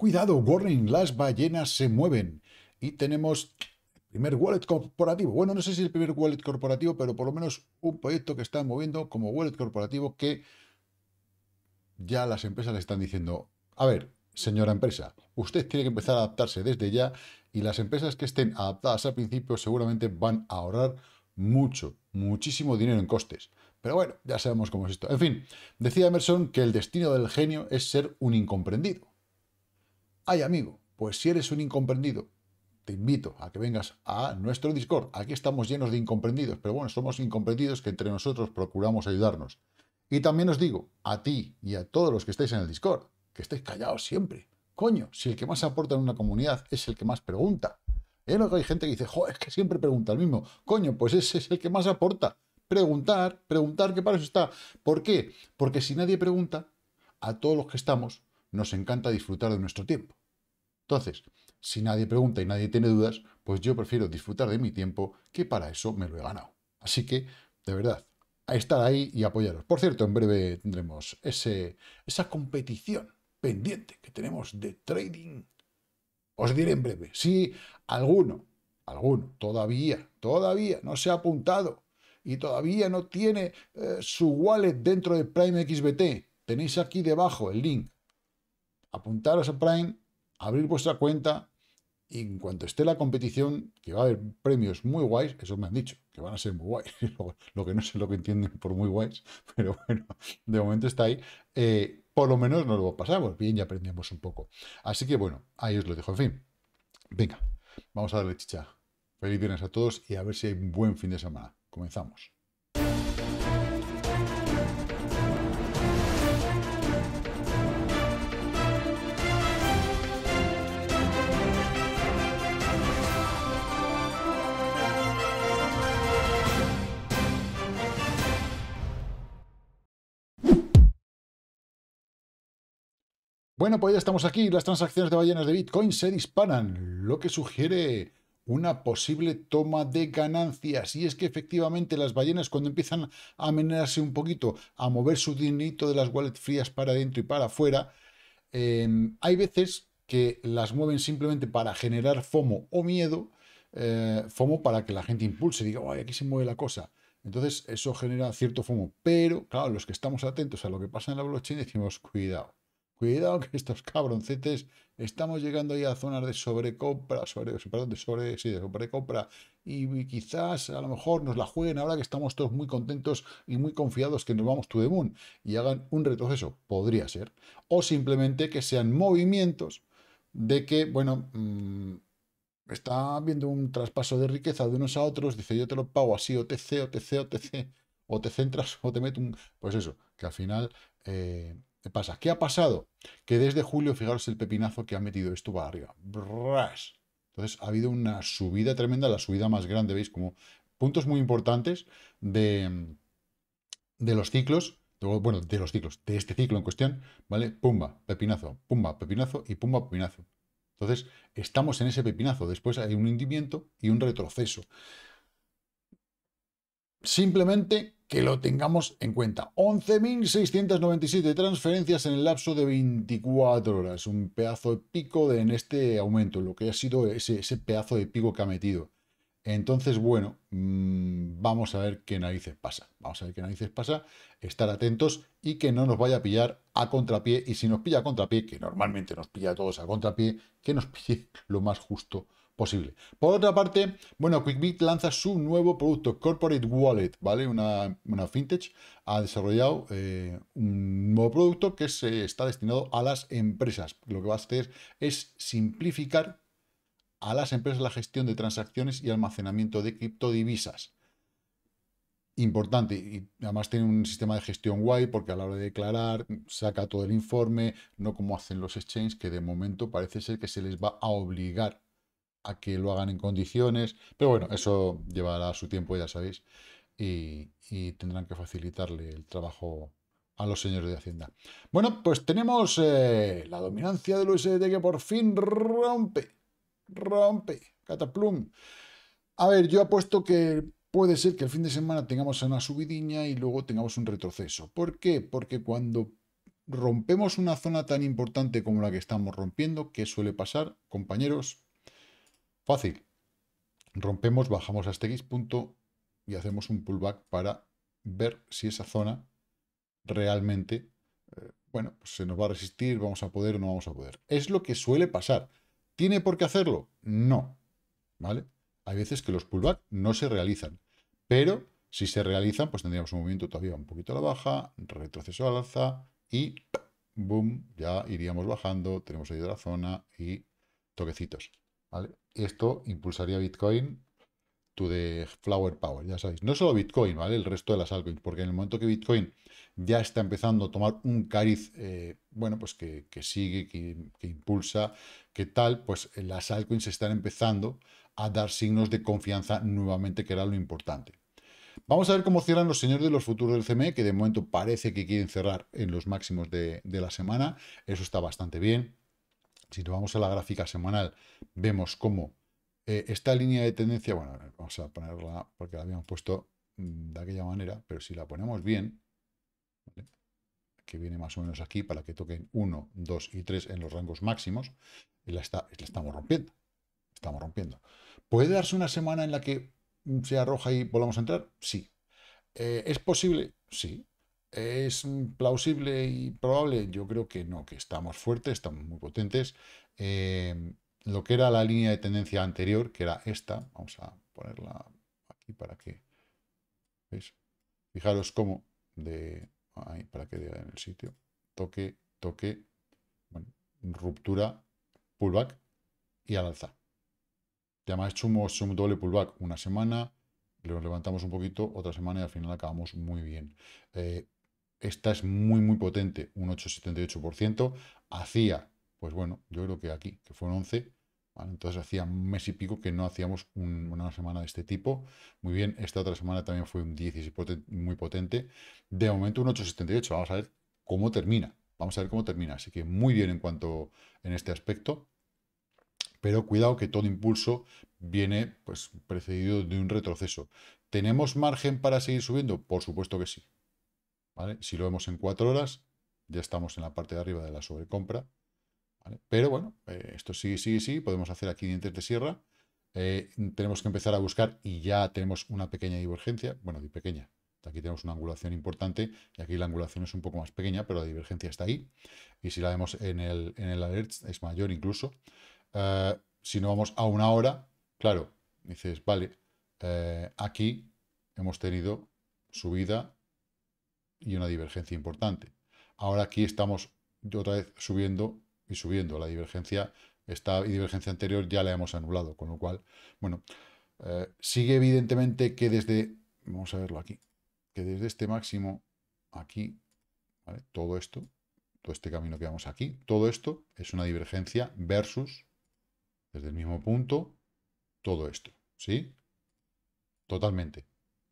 Cuidado, warning, las ballenas se mueven. Y tenemos el primer wallet corporativo. Bueno, no sé si el primer wallet corporativo, pero por lo menos un proyecto que están moviendo como wallet corporativo que ya las empresas le están diciendo, a ver, señora empresa, usted tiene que empezar a adaptarse desde ya y las empresas que estén adaptadas al principio seguramente van a ahorrar mucho, muchísimo dinero en costes. Pero bueno, ya sabemos cómo es esto. En fin, decía Emerson que el destino del genio es ser un incomprendido. Ay, amigo, pues si eres un incomprendido, te invito a que vengas a nuestro Discord. Aquí estamos llenos de incomprendidos, pero bueno, somos incomprendidos que entre nosotros procuramos ayudarnos. Y también os digo, a ti y a todos los que estáis en el Discord, que estéis callados siempre. Coño, si el que más aporta en una comunidad es el que más pregunta. lo ¿Eh? Luego hay gente que dice, jo, es que siempre pregunta el mismo. Coño, pues ese es el que más aporta. Preguntar, preguntar, qué para eso está. ¿Por qué? Porque si nadie pregunta, a todos los que estamos nos encanta disfrutar de nuestro tiempo. Entonces, si nadie pregunta y nadie tiene dudas, pues yo prefiero disfrutar de mi tiempo que para eso me lo he ganado. Así que, de verdad, a estar ahí y apoyaros. Por cierto, en breve tendremos esa competición pendiente que tenemos de trading. Os diré en breve, si alguno, alguno, todavía, todavía no se ha apuntado y todavía no tiene eh, su wallet dentro de Prime XBT, tenéis aquí debajo el link. Apuntaros a Prime abrir vuestra cuenta y en cuanto esté la competición, que va a haber premios muy guays, eso me han dicho, que van a ser muy guays, lo, que no sé lo que entienden por muy guays, pero bueno, de momento está ahí, eh, por lo menos nos lo pasamos bien y aprendemos un poco. Así que bueno, ahí os lo dejo, en fin, venga, vamos a darle chicha. Feliz viernes a todos y a ver si hay un buen fin de semana. Comenzamos. Bueno, pues ya estamos aquí. Las transacciones de ballenas de Bitcoin se disparan, lo que sugiere una posible toma de ganancias. Y es que efectivamente las ballenas cuando empiezan a menearse un poquito, a mover su dinerito de las wallets frías para adentro y para afuera, em, hay veces que las mueven simplemente para generar FOMO o miedo, eh, FOMO para que la gente impulse, diga, Ay, aquí se mueve la cosa. Entonces eso genera cierto FOMO. Pero, claro, los que estamos atentos a lo que pasa en la blockchain decimos, cuidado Cuidado que estos cabroncetes estamos llegando ya a zonas de sobrecompra, sobre, sobre, sobrecompra, y, quizás a lo mejor nos la jueguen ahora que estamos todos muy contentos y muy confiados que nos vamos to the moon y hagan un retroceso, podría ser, o simplemente que sean movimientos de que, bueno, mm, está viendo un traspaso de riqueza de unos a otros, dice yo te lo pago así, o te c o te centras o te meto un... Pues eso, que al final... Eh, ¿Qué pasa? ¿Qué ha pasado? Que desde julio, fijaros el pepinazo que ha metido esto para arriba. ¡Bras! Entonces ha habido una subida tremenda, la subida más grande, veis como puntos muy importantes de, de los ciclos, bueno, de los ciclos, de este ciclo en cuestión, ¿vale? Pumba, pepinazo, pumba, pepinazo y pumba, pepinazo. Entonces, estamos en ese pepinazo. Después hay un hundimiento y un retroceso. Simplemente que lo tengamos en cuenta. 11.697 transferencias en el lapso de 24 horas. Un pedazo de pico en este aumento, lo que ha sido ese, pedazo de pico que ha metido. Entonces, bueno, mm, vamos a ver qué narices pasa. Vamos a ver qué narices pasa, estar atentos y que no nos vaya a pillar a contrapié. Y si nos pilla a contrapié, que normalmente nos pilla a todos a contrapié, que nos pille lo más justo posible. Por otra parte, bueno, QuickBit lanza su nuevo producto, Corporate Wallet, ¿vale? Una, una ha desarrollado eh, un nuevo producto que se está destinado a las empresas. Lo que va a hacer es simplificar a las empresas la gestión de transacciones y almacenamiento de criptodivisas importante y además tiene un sistema de gestión guay porque a la hora de declarar saca todo el informe, no como hacen los exchanges que de momento parece ser que se les va a obligar a que lo hagan en condiciones, pero bueno, eso llevará su tiempo, ya sabéis, y, tendrán que facilitarle el trabajo a los señores de Hacienda. Bueno, pues tenemos eh, la dominancia del USD que por fin rompe, rompe, cataplum. A ver, yo apuesto que puede ser que el fin de semana tengamos una subidiña y luego tengamos un retroceso. ¿Por qué? Porque cuando rompemos una zona tan importante como la que estamos rompiendo, ¿qué suele pasar, compañeros? Fácil. Rompemos, bajamos a este X punto y hacemos un pullback para ver si esa zona realmente, eh, bueno, pues se nos va a resistir, vamos a poder o no vamos a poder. Es lo que suele pasar. ¿Tiene por qué hacerlo? No. ¿Vale? Hay veces que los pullback no se realizan, pero si se realizan, pues tendríamos un movimiento todavía un poquito a la baja, retroceso al alza y boom, ya iríamos bajando, tenemos ahí la zona y toquecitos. Esto impulsaría Bitcoin to the flower power, ya sabéis. No solo Bitcoin, ¿vale? El resto de las altcoins, porque en el momento que Bitcoin ya está empezando a tomar un cariz, eh, bueno, pues que, sigue, que, impulsa, que tal, pues eh, las altcoins están empezando a dar signos de confianza nuevamente, que era lo importante. Vamos a ver cómo cierran los señores de los futuros del CME, que de momento parece que quieren cerrar en los máximos de, de la semana. Eso está bastante bien si nos vamos a la gráfica semanal, vemos cómo eh, esta línea de tendencia, bueno, vamos a ponerla porque la habíamos puesto mm, de aquella manera, pero si la ponemos bien, que viene más o menos aquí para que toquen 1, 2 y 3 en los rangos máximos, la, está, estamos rompiendo. Estamos rompiendo. ¿Puede darse una semana en la que mm, sea roja y volvamos a entrar? Sí. Eh, ¿Es posible? Sí. ¿Es plausible y probable? Yo creo que no, que estamos fuertes, estamos muy potentes. Em, lo que era la línea de tendencia anterior, que era esta, vamos a ponerla aquí para que... ¿Veis? Fijaros cómo de... Ahí, para que diga en el sitio. Toque, toque, ruptura, pullback y al alza. Además, hecho un doble pullback una semana, lo levantamos un poquito, otra semana y al final acabamos muy bien. Eh, esta es muy, muy potente, un 8,78%. Hacía, pues bueno, yo creo que aquí, que fue un 11, entonces hacía un mes y pico que no hacíamos una semana de este tipo. Muy bien, esta otra semana también fue un 10 muy potente. De momento un 8,78, vamos a ver cómo termina. Vamos a ver cómo termina. Así que muy bien en cuanto en este aspecto. Pero cuidado que todo impulso viene pues, precedido de un retroceso. ¿Tenemos margen para seguir subiendo? Por supuesto que sí. Si lo vemos en cuatro horas, ya estamos en la parte de arriba de la sobrecompra. Pero bueno, eh, esto sí, sí, sí, podemos hacer aquí dientes de sierra. Eh, tenemos que empezar a buscar y ya tenemos una pequeña divergencia, bueno, pequeña, aquí tenemos una angulación importante y aquí la angulación es un poco más pequeña, pero la divergencia está ahí. Y si la vemos en el, en el alert es mayor incluso. Eh, si no vamos a una hora, claro, dices, vale, aquí hemos tenido subida, y una divergencia importante. Ahora aquí estamos otra vez subiendo y subiendo. La divergencia, esta divergencia anterior ya la hemos anulado, con lo cual, bueno, eh, sigue evidentemente que desde, vamos a verlo aquí, que desde este máximo aquí, todo esto, todo este camino que vamos aquí, todo esto es una divergencia versus, desde el mismo punto, todo esto, ¿sí? Totalmente.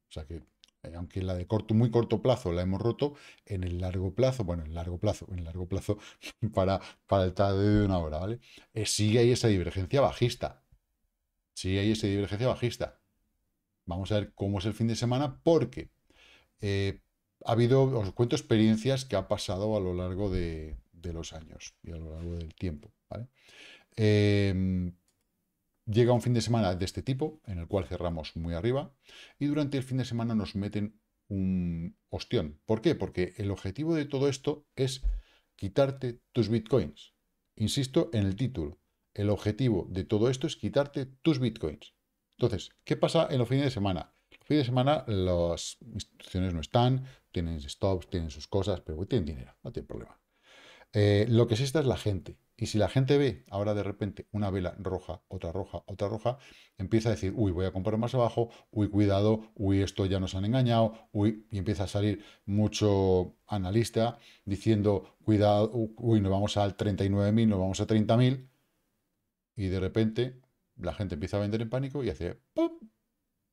O sea que eh, aunque la de corto, muy corto plazo la hemos roto, en el largo plazo, bueno, en largo plazo, en largo plazo, para, el tarde de una hora, ¿vale? Eh, sigue ahí esa divergencia bajista. Sigue ahí esa divergencia bajista. Vamos a ver cómo es el fin de semana, porque eh, ha habido, os cuento experiencias que ha pasado a lo largo de, de los años y a lo largo del tiempo, ¿vale? Em, Llega un fin de semana de este tipo, en el cual cerramos muy arriba, y durante el fin de semana nos meten un ostión. ¿Por qué? Porque el objetivo de todo esto es quitarte tus bitcoins. Insisto en el título. El objetivo de todo esto es quitarte tus bitcoins. Entonces, ¿qué pasa en los fines de semana? Los fines de semana las instituciones no están, tienen stops, tienen sus cosas, pero tienen dinero, no tienen problema. Eh, lo que esta es la gente. Y si la gente ve ahora de repente una vela roja, otra roja, otra roja, empieza a decir, uy, voy a comprar más abajo, uy, cuidado, uy, esto ya nos han engañado, uy, y empieza a salir mucho analista diciendo, cuidado, uy, nos vamos al 39.000, nos vamos a 30.000, y de repente la gente empieza a vender en pánico y hace, ¡pum!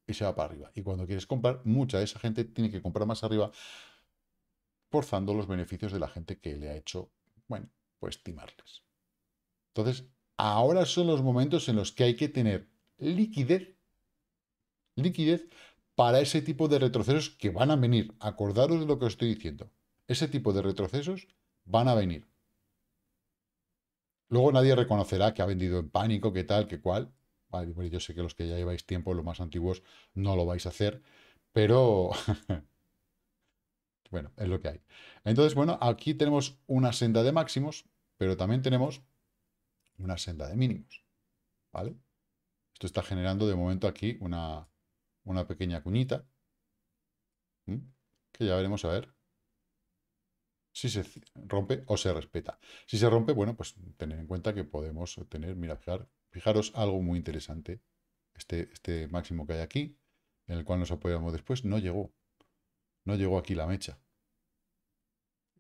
y se va para arriba. Y cuando quieres comprar, mucha de esa gente tiene que comprar más arriba, forzando los beneficios de la gente que le ha hecho bueno, pues timarles. Entonces, ahora son los momentos en los que hay que tener liquidez, liquidez para ese tipo de retrocesos que van a venir. Acordaros de lo que os estoy diciendo. Ese tipo de retrocesos van a venir. Luego nadie reconocerá que ha vendido en pánico, que tal, que cual. Vale, yo sé que los que ya lleváis tiempo, los más antiguos, no lo vais a hacer, pero Bueno, es lo que hay. Entonces, bueno, aquí tenemos una senda de máximos, pero también tenemos una senda de mínimos. ¿Vale? Esto está generando de momento aquí una, una pequeña cuñita. Que ya veremos a ver si se rompe o se respeta. Si se rompe, bueno, pues tener en cuenta que podemos tener, mira, fijaros algo muy interesante. Este, este máximo que hay aquí, en el cual nos apoyamos después, no llegó. No llegó aquí la mecha.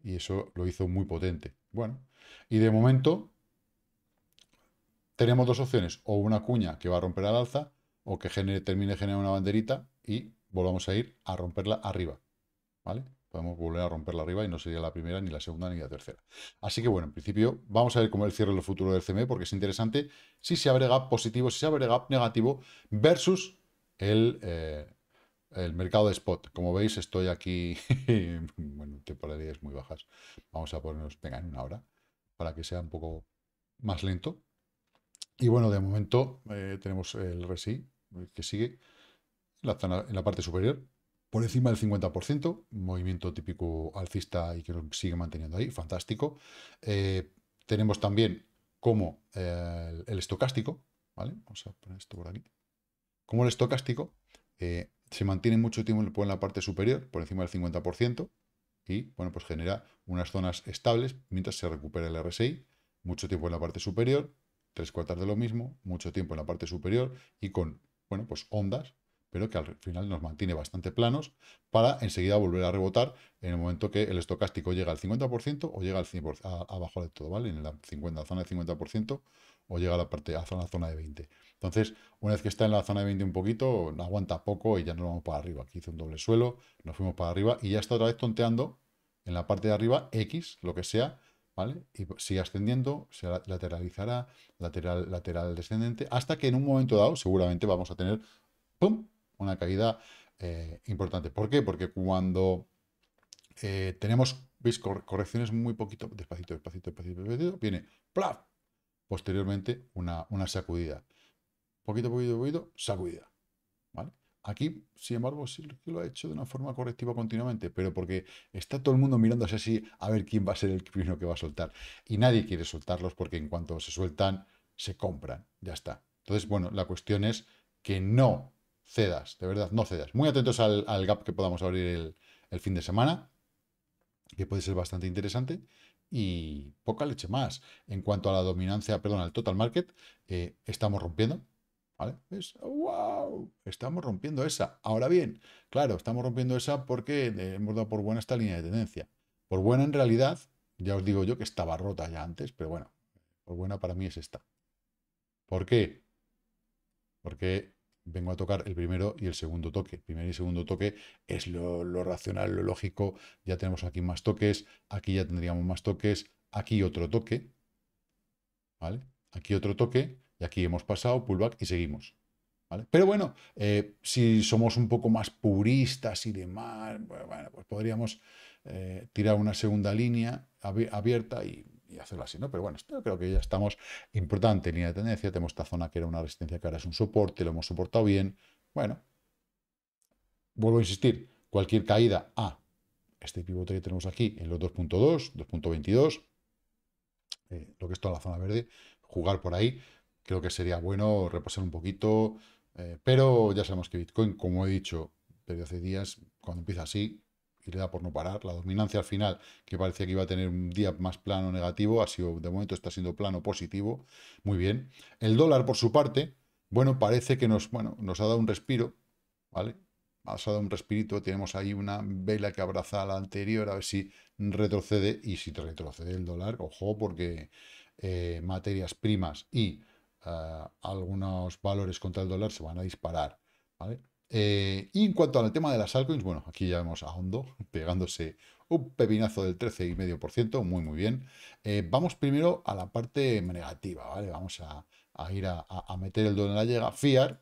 Y eso lo hizo muy potente. Bueno, y de momento tenemos dos opciones. O una cuña que va a romper al alza, o que genere, termine generando una banderita y volvamos a ir a romperla arriba. ¿Vale? Podemos volver a romperla arriba y no sería la primera, ni la segunda, ni la tercera. Así que bueno, en principio vamos a ver cómo el cierre del futuro del CME, porque es interesante si se abre gap positivo, si se abre gap negativo, versus el, eh, el mercado de spot. Como veis, estoy aquí, bueno, temporalidades muy bajas. Vamos a ponernos, venga, en una hora, para que sea un poco más lento. Y bueno, de momento eh, tenemos el RSI eh, que sigue en la, en la parte superior, por encima del 50%, movimiento típico alcista y que lo sigue manteniendo ahí, fantástico. Eh, tenemos también como el, estocástico, ¿vale? Vamos a poner esto por aquí. Como el estocástico se mantiene mucho tiempo en la parte superior, por encima del 50%, y bueno, pues genera unas zonas estables mientras se recupera el RSI, mucho tiempo en la parte superior, tres cuartas de lo mismo, mucho tiempo en la parte superior y con, bueno, pues ondas pero que al final nos mantiene bastante planos para enseguida volver a rebotar en el momento que el estocástico llega al 50% o llega al 100%, abajo de todo, ¿vale? En la, 50, zona del 50% o llega a la parte a zona, zona de 20. Entonces, una vez que está en la zona de 20 un poquito, aguanta poco y ya nos vamos para arriba. Aquí hizo un doble suelo, nos fuimos para arriba y ya está otra vez tonteando en la parte de arriba X, lo que sea, ¿vale? Y pues, sigue ascendiendo, se lateralizará, lateral, lateral descendente, hasta que en un momento dado seguramente vamos a tener, ¡pum!, una caída eh, importante. ¿Por qué? Porque cuando eh, tenemos, veis, correcciones muy poquito, despacito, despacito, despacito, viene, ¡plaf! Posteriormente, una, una sacudida. Poquito, poquito, poquito, sacudida. ¿Vale? Aquí, sin embargo, sí lo ha hecho de una forma correctiva continuamente, pero porque está todo el mundo mirándose así a ver quién va a ser el primero que va a soltar. Y nadie quiere soltarlos porque en cuanto se sueltan, se compran. Ya está. Entonces, bueno, la cuestión es que no cedas, de verdad, no cedas. Muy atentos al, gap que podamos abrir el, fin de semana, que puede ser bastante interesante. Y poca leche más. En cuanto a la dominancia, perdón, al total market, eh, estamos rompiendo. ¿Vale? ¡Wow! Estamos rompiendo esa. Ahora bien, claro, estamos rompiendo esa porque eh, hemos dado por buena esta línea de tendencia. Por buena en realidad, ya os digo yo que estaba rota ya antes, pero bueno, por buena para mí es esta. ¿Por qué? Porque vengo a tocar el primero y el segundo toque. El primer y segundo toque es lo, racional, lo lógico. Ya tenemos aquí más toques, aquí ya tendríamos más toques, aquí otro toque, ¿vale? Aquí otro toque, y aquí hemos pasado, pullback y seguimos. ¿Vale? Pero bueno, eh, si somos un poco más puristas y demás, bueno, pues podríamos eh, tirar una segunda línea abierta y hacerlo así, ¿no? Pero bueno, esto creo que ya estamos importante en línea de tendencia. Tenemos esta zona que era una resistencia que ahora es un soporte, lo hemos soportado bien. Bueno, vuelvo a insistir, cualquier caída a ah, este pivote que tenemos aquí, en los 2.2, 2.22, eh, lo que es toda la zona verde, jugar por ahí, creo que sería bueno repasar un poquito, eh, pero ya sabemos que Bitcoin, como he dicho desde hace días, cuando empieza así, y le da por no parar. La dominancia al final, que parecía que iba a tener un día más plano negativo, ha sido, de momento está siendo plano positivo. Muy bien. El dólar, por su parte, bueno, parece que nos, bueno, nos ha dado un respiro, ¿vale? ha dado un respirito, tenemos ahí una vela que abraza a la anterior, a ver si retrocede, y si retrocede el dólar, ojo, porque eh, materias primas y eh, algunos valores contra el dólar se van a disparar, ¿vale? Eh, y en cuanto al tema de las altcoins, bueno, aquí ya vemos a Hondo pegándose un pepinazo del 13,5%, muy muy bien. Eh, vamos primero a la parte negativa, ¿vale? Vamos a, ir a, meter el dólar la llega. Fiar,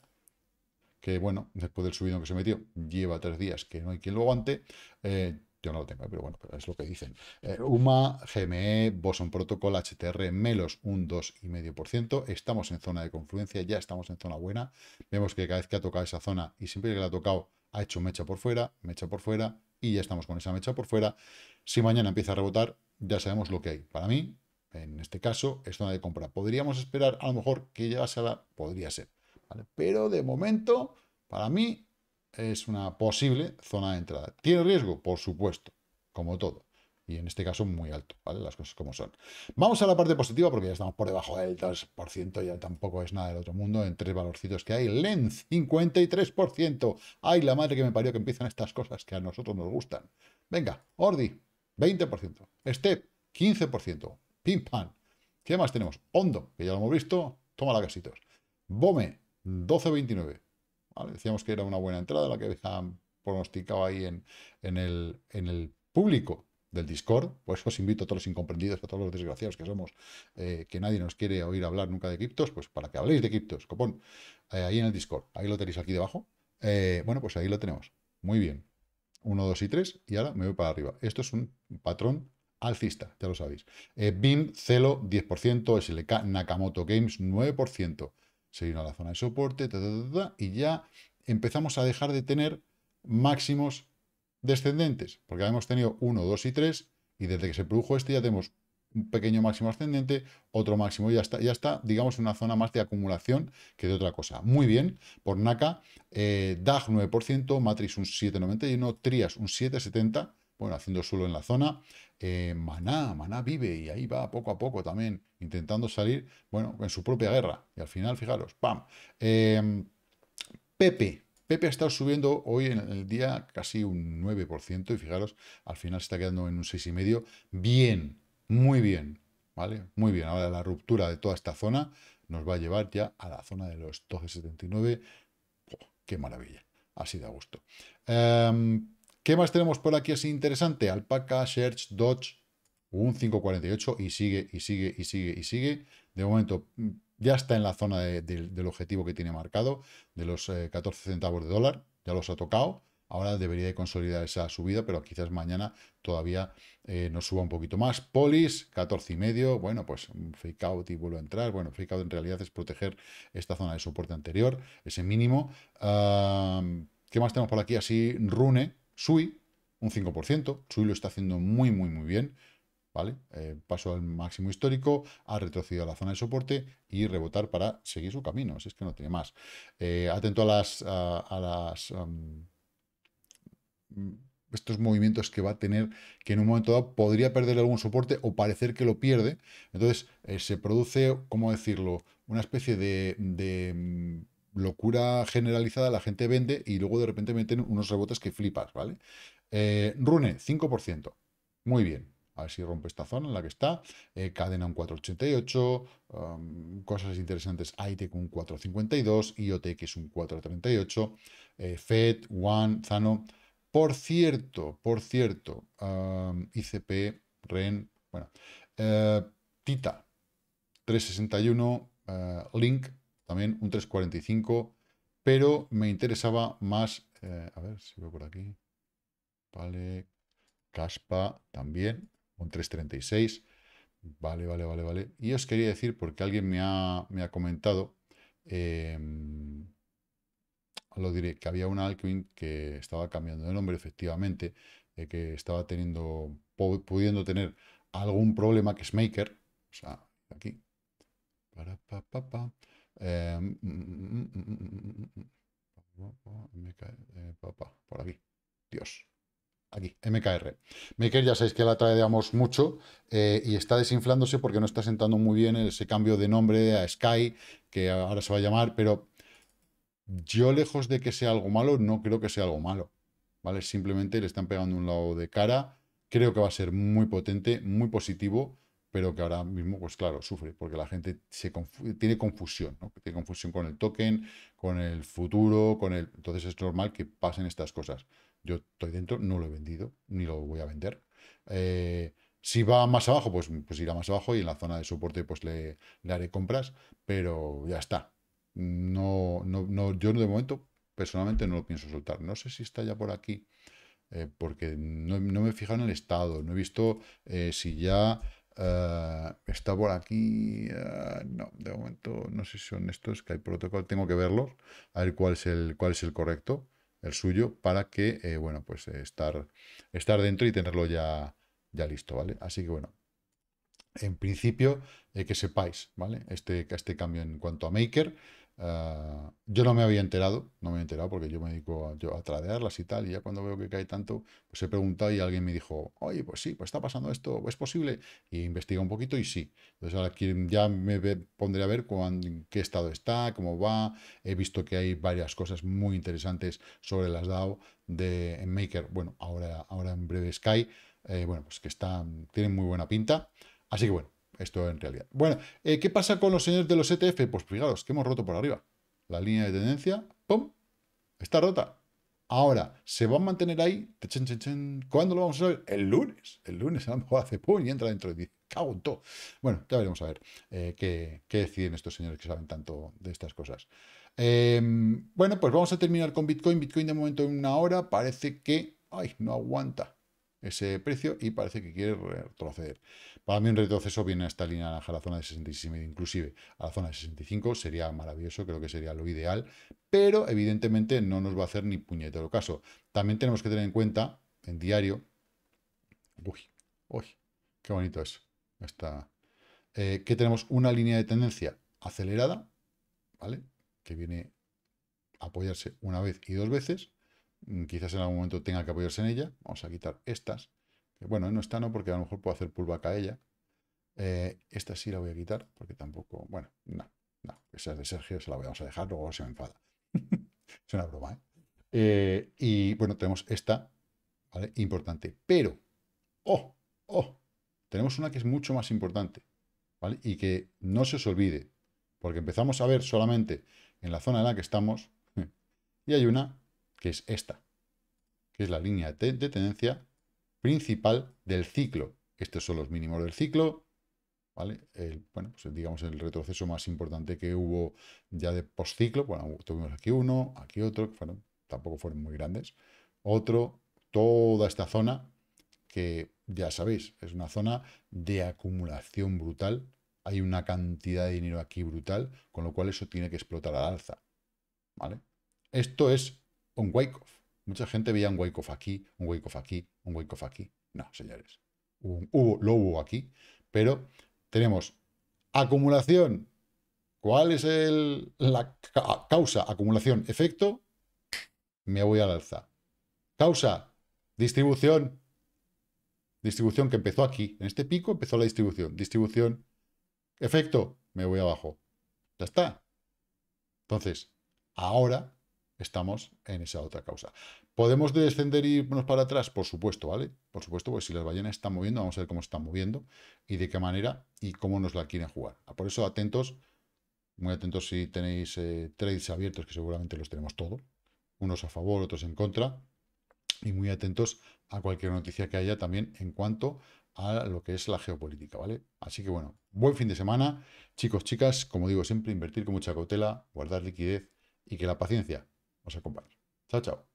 que bueno, después del subido que se metió, lleva tres días que no hay quien lo aguante. Eh, yo no lo tengo, pero bueno, pero es lo que dicen. Eh, UMA, GME, Boson Protocol, HTR, Melos, un 2,5%. Estamos en zona de confluencia, ya estamos en zona buena. Vemos que cada vez que ha tocado esa zona y siempre que la ha tocado ha hecho mecha por fuera, mecha por fuera y ya estamos con esa mecha por fuera. Si mañana empieza a rebotar, ya sabemos lo que hay. Para mí, en este caso, es zona de compra. Podríamos esperar a lo mejor que ya se la... Podría ser. Pero de momento, para mí, es una posible zona de entrada. ¿Tiene riesgo? Por supuesto, como todo. Y en este caso muy alto, ¿vale? Las cosas como son. Vamos a la parte positiva porque ya estamos por debajo del 2%, ya tampoco es nada del otro mundo, en tres valorcitos que hay. Lens, 53%. Ay, la madre que me parió que empiezan estas cosas que a nosotros nos gustan. Venga, Ordi, 20%. Step, 15%. Pim pam. ¿Qué más tenemos? Hondo, que ya lo hemos visto. Toma la casitos. Bome, 12,29. Decíamos que era una buena entrada la que habían pronosticado ahí en, el, público del Discord. Pues os invito a todos los incomprendidos, a todos los desgraciados que somos, eh, que nadie nos quiere oír hablar nunca de criptos, pues para que habléis de criptos, copón, eh, ahí en el Discord. Ahí lo tenéis aquí debajo. Eh, bueno, pues ahí lo tenemos. Muy bien. 1, 2 y 3, y ahora me voy para arriba. Esto es un patrón alcista, ya lo sabéis. BIM, Celo, 10%, SLK, Nakamoto Games, 9% se a la zona de soporte, y ya empezamos a dejar de tener máximos descendentes, porque hemos tenido 1, 2 y 3, y desde que se produjo este ya tenemos un pequeño máximo ascendente, otro máximo, ya está, ya está, digamos, en una zona más de acumulación que de otra cosa. Muy bien, por NACA, eh, DAG 9%, Matrix un 7,91, Trias un 7,70, bueno, haciendo suelo en la zona. Eh, Maná, Maná vive y ahí va poco a poco también, intentando salir, bueno, en su propia guerra. Y al final, fijaros, ¡pam! Em, Pepe, Pepe ha estado subiendo hoy en el día casi un 9% y fijaros, al final se está quedando en un 6,5%. Bien, muy bien, ¿vale? Muy bien. Ahora la ruptura de toda esta zona nos va a llevar ya a la zona de los 12,79. ¡Qué maravilla! Así de a gusto. Em, ¿Qué más tenemos por aquí así interesante? Alpaca, Search, Dodge, un 548 y sigue, y sigue, y sigue, y sigue. De momento mm, ya está en la zona del objetivo que tiene marcado, de los 14 eh, centavos de dólar, ya los ha tocado. Ahora debería de consolidar esa subida, pero quizás mañana todavía eh, nos suba un poquito más. Polis, 14 y medio. Bueno, pues un mm, fake out y vuelvo a entrar. Bueno, fake out en realidad es proteger esta zona de soporte anterior, ese mínimo. ¿Qué más tenemos por aquí? Así, Rune, Sui, un 5%. Sui lo está haciendo muy, muy, muy bien. ¿Vale? Eh, pasó al máximo histórico, ha retrocedido a la zona de soporte y rebotar para seguir su camino. Si es que no tiene más. Eh, atento a las. estos movimientos que va a tener, que en un momento dado podría perder algún soporte o parecer que lo pierde. Entonces eh, se produce, ¿cómo decirlo? Una especie de locura generalizada, la gente vende y luego de repente meten unos rebotes que flipas, ¿vale? Eh, Rune, 5%. Muy bien. A ver si rompe esta zona en la que está. Eh, cadena un 488. cosas interesantes. Aitec un 452. es un 438. Eh, FED, One, Zano. Por cierto, por cierto, ICP, REN, bueno, Tita, 361, Link, un 345, pero me interesaba más, eh, a ver si por aquí, vale, Caspa también, un 336, vale, vale, vale, vale. Y os quería decir, porque alguien me ha, me ha comentado, em, lo diré, que había una alquim que estaba cambiando de nombre, efectivamente, eh, que estaba teniendo, pudiendo tener algún problema que es Maker, aquí, para, pa, por aquí. Dios. Aquí, MKR. Maker ya sabéis que la traeamos mucho eh, y está desinflándose porque no está sentando muy bien ese cambio de nombre a Sky, que ahora se va a llamar, pero yo lejos de que sea algo malo, no creo que sea algo malo. ¿vale? Simplemente le están pegando un lado de cara. Creo que va a ser muy potente, muy positivo pero que ahora mismo, pues claro, sufre, porque la gente tiene confusión, tiene confusión con el token, con el futuro, con el... Entonces es normal que pasen estas cosas. Yo estoy dentro, no lo he vendido, ni lo voy a vender. Eh, si va más abajo, pues, pues irá más abajo y en la zona de soporte pues le, haré compras, pero ya está. No, no, no, yo de momento personalmente no lo pienso soltar. No sé si está ya por aquí, eh, porque no, me he fijado en el estado, no he visto eh, si ya eh, está por aquí. Eh, no, de momento no sé si son estos que hay protocolo. Tengo que verlos, a ver cuál es el, cuál es el correcto, el suyo, para que, eh, bueno, pues estar, estar dentro y tenerlo ya, ya listo, ¿vale? Así que bueno, en principio, que sepáis, ¿vale? Este, este cambio en cuanto a Maker. Ah, yo no me había enterado, no me había enterado porque yo me dedico a, yo a tradearlas y tal, y ya cuando veo que cae tanto, pues he preguntado y alguien me dijo, oye, pues sí, pues está pasando esto, ¿es posible? Y investiga un poquito y sí. Entonces ahora ya me pondré a ver qué estado está, cómo va. He visto que hay varias cosas muy interesantes sobre las DAO de Maker, bueno, ahora, ahora en breve Sky, eh, bueno, pues que están, tienen muy buena pinta. Así que bueno, esto en realidad. Bueno, eh, ¿qué pasa con los señores de los ETF? Pues fijaros, que hemos roto por arriba. La línea de tendencia, ¡pum! Está rota. Ahora, ¿se va a mantener ahí? ¿Cuándo lo vamos a ver? El lunes. El lunes a lo mejor hace pum y entra dentro de 10. ¡Cago todo! Bueno, ya veremos a ver eh, qué, qué, deciden estos señores que saben tanto de estas cosas. Em, bueno, pues vamos a terminar con Bitcoin. Bitcoin de momento en una hora parece que... ¡Ay! No aguanta ese precio y parece que quiere retroceder. Para mí un retroceso viene a esta línea naranja, a la zona de 66 inclusive a la zona de 65, sería maravilloso, creo que sería lo ideal, pero evidentemente no nos va a hacer ni puñetero caso. También tenemos que tener en cuenta, en diario, uy, uy, qué bonito es esta eh, que tenemos una línea de tendencia acelerada, ¿vale? Que viene a apoyarse una vez y dos veces, Mm, quizás en algún momento tenga que apoyarse en ella. Vamos a quitar estas. Bueno, no está no, porque a lo mejor puedo hacer pullback a ella. Eh, esta sí la voy a quitar, porque tampoco... Bueno, no, no. Esa es de Sergio, se la vamos a dejar, luego se me enfada. es una broma, ¿eh? ¿eh? Y bueno, tenemos esta, ¿vale? Importante. Pero, ¡oh! ¡oh! Tenemos una que es mucho más importante, ¿vale? Y que no se os olvide, porque empezamos a ver solamente en la zona en la que estamos, y hay una que es esta, que es la línea de tendencia principal del ciclo. Estos son los mínimos del ciclo, ¿vale? bueno, pues digamos el retroceso más importante que hubo ya de ciclo. Bueno, tuvimos aquí uno, aquí otro, que tampoco fueron muy grandes. Otro, toda esta zona, que ya sabéis, es una zona de acumulación brutal. Hay una cantidad de dinero aquí brutal, con lo cual eso tiene que explotar al alza, ¿vale? Esto es un wake off. Mucha gente veía un wake off aquí, un wake off aquí, un wake off aquí. No, señores. Hubo, lo hubo aquí, pero tenemos acumulación. ¿Cuál es el, la causa? Acumulación, efecto. Me voy al alza. Causa, distribución. Distribución que empezó aquí. En este pico empezó la distribución. Distribución, efecto. Me voy abajo. Ya está. Entonces, ahora estamos en esa otra causa. ¿Podemos descender y irnos para atrás? Por supuesto, ¿vale? Por supuesto, pues si las ballenas están moviendo, vamos a ver cómo están moviendo y de qué manera y cómo nos la quieren jugar. Ah, por eso, atentos, muy atentos si tenéis eh, trades abiertos, que seguramente los tenemos todos, unos a favor, otros en contra, y muy atentos a cualquier noticia que haya también en cuanto a lo que es la geopolítica, ¿vale? Así que bueno, buen fin de semana. Chicos, chicas, como digo siempre, invertir con mucha cautela, guardar liquidez y que la paciencia os acompaño. Chao, chao.